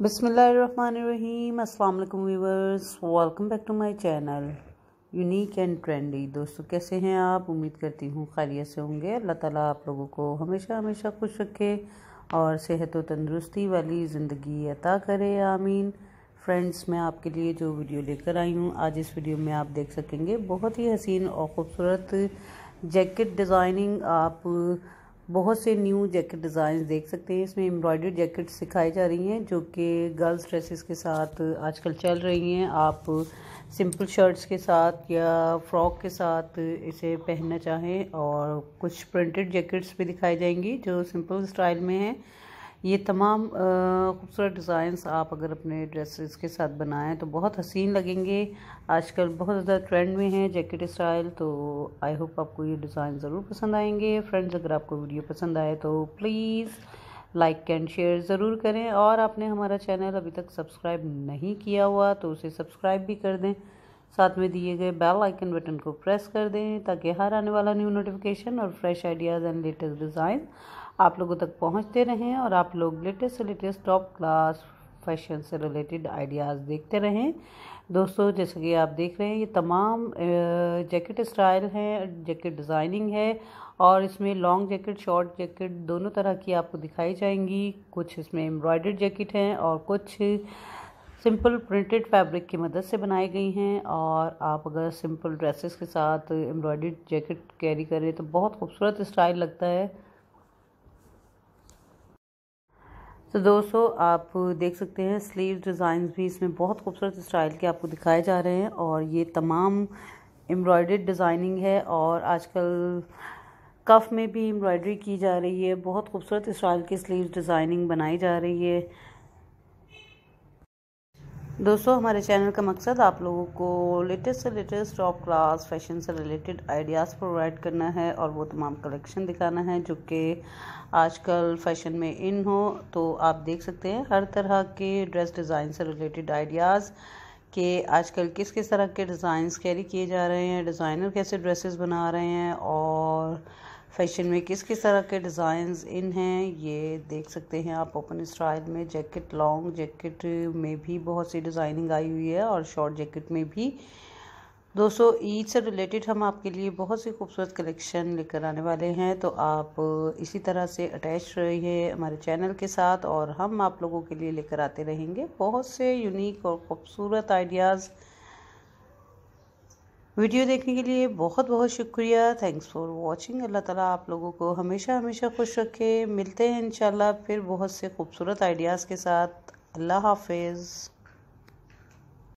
बसमीम अल्लाम viewers welcome back to my channel unique and trendy दोस्तों कैसे हैं आप उम्मीद करती हूँ खैरियत से होंगे अल्लाह ताला आप लोगों को हमेशा हमेशा खुश रखे और सेहत व तंदरुस्ती वाली ज़िंदगी अता करे आमीन फ्रेंड्स मैं आपके लिए जो वीडियो लेकर आई हूँ आज इस वीडियो में आप देख सकेंगे बहुत ही हसीन और ख़ूबसूरत जैकेट डिज़ाइनिंग आप बहुत से न्यू जैकेट डिज़ाइन देख सकते हैं इसमें एम्ब्रॉयडरी जैकेट सिखाई जा रही हैं जो कि गर्ल्स ड्रेसेस के साथ आजकल चल रही हैं आप सिंपल शर्ट्स के साथ या फ्रॉक के साथ इसे पहनना चाहें और कुछ प्रिंटेड जैकेट्स भी दिखाई जाएंगी जो सिंपल स्टाइल में हैं ये तमाम खूबसूरत डिज़ाइंस आप अगर अपने ड्रेसेस के साथ बनाएं तो बहुत हसीन लगेंगे आजकल बहुत ज़्यादा ट्रेंड में हैं जैकेट स्टाइल तो आई होप आपको ये डिज़ाइन ज़रूर पसंद आएंगे फ्रेंड्स अगर आपको वीडियो पसंद आए तो प्लीज़ लाइक एंड शेयर ज़रूर करें और आपने हमारा चैनल अभी तक सब्सक्राइब नहीं किया हुआ तो उसे सब्सक्राइब भी कर दें साथ में दिए गए बेल आइकन बटन को प्रेस कर दें ताकि हर आने वाला न्यू नोटिफिकेशन और fresh ideas and latest design आप लोगों तक पहुंचते रहें और आप लोग लेटेस्ट से लेटेस्ट टॉप क्लास फैशन से रिलेटेड आइडियाज़ देखते रहें दोस्तों जैसे कि आप देख रहे हैं ये तमाम जैकेट स्टाइल है जैकेट डिज़ाइनिंग है और इसमें लॉन्ग जैकेट शॉर्ट जैकेट दोनों तरह की आपको दिखाई जाएंगी कुछ इसमें एम्ब्रॉयडर्ड जैकेट हैं और कुछ सिंपल प्रिंटेड फैब्रिक की मदद से बनाई गई हैं और आप अगर सिंपल ड्रेसेस के साथ एम्ब्रॉयडर्ड जैकेट कैरी करें तो बहुत खूबसूरत स्टाइल लगता है तो दोस्तों आप देख सकते हैं स्लीव डिज़ाइन भी इसमें बहुत खूबसूरत स्टाइल के आपको दिखाए जा रहे हैं और ये तमाम एम्ब्रॉयड डिज़ाइनिंग है और आजकल कफ में भी एम्ब्रॉयडरी की जा रही है बहुत खूबसूरत स्टाइल की स्लीव डिज़ाइनिंग बनाई जा रही है दोस्तों हमारे चैनल का मकसद आप लोगों को लेटेस्ट से लेटेस्ट टॉप क्लास फैशन से रिलेटेड आइडियाज़ प्रोवाइड करना है और वो तमाम कलेक्शन दिखाना है जो कि आजकल फैशन में इन हो तो आप देख सकते हैं हर तरह के ड्रेस डिज़ाइन से रिलेटेड आइडियाज़ के आजकल किस किस तरह के डिज़ाइंस कैरी किए जा रहे हैं डिज़ाइनर कैसे ड्रेसेस बना रहे हैं और फैशन में किस किस तरह के डिज़ाइंस इन हैं ये देख सकते हैं आप ओपन स्टाइल में जैकेट लॉन्ग जैकेट में भी बहुत सी डिज़ाइनिंग आई हुई है और शॉर्ट जैकेट में भी दोस्तों ईद से रिलेटेड हम आपके लिए बहुत सी खूबसूरत कलेक्शन लेकर आने वाले हैं तो आप इसी तरह से अटैच रहिए हमारे चैनल के साथ और हम आप लोगों के लिए लेकर आते रहेंगे बहुत से यूनिक और ख़ूबसूरत आइडियाज़ वीडियो देखने के लिए बहुत बहुत शुक्रिया थैंक्स फॉर वॉचिंग अल्लाह ताला आप लोगों को हमेशा हमेशा खुश रखे मिलते हैं इंशाल्लाह फिर बहुत से खूबसूरत आइडियाज़ के साथ अल्लाह हाफिज़